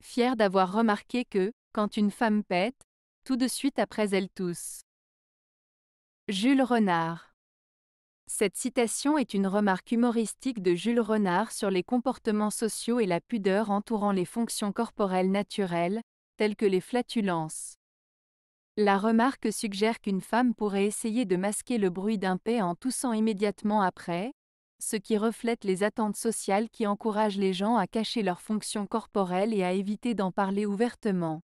« Fier d'avoir remarqué que, quand une femme pète, tout de suite après elle tousse. Jules Renard Cette citation est une remarque humoristique de Jules Renard sur les comportements sociaux et la pudeur entourant les fonctions corporelles naturelles, telles que les flatulences. La remarque suggère qu'une femme pourrait essayer de masquer le bruit d'un paix en toussant immédiatement après, ce qui reflète les attentes sociales qui encouragent les gens à cacher leurs fonctions corporelles et à éviter d'en parler ouvertement.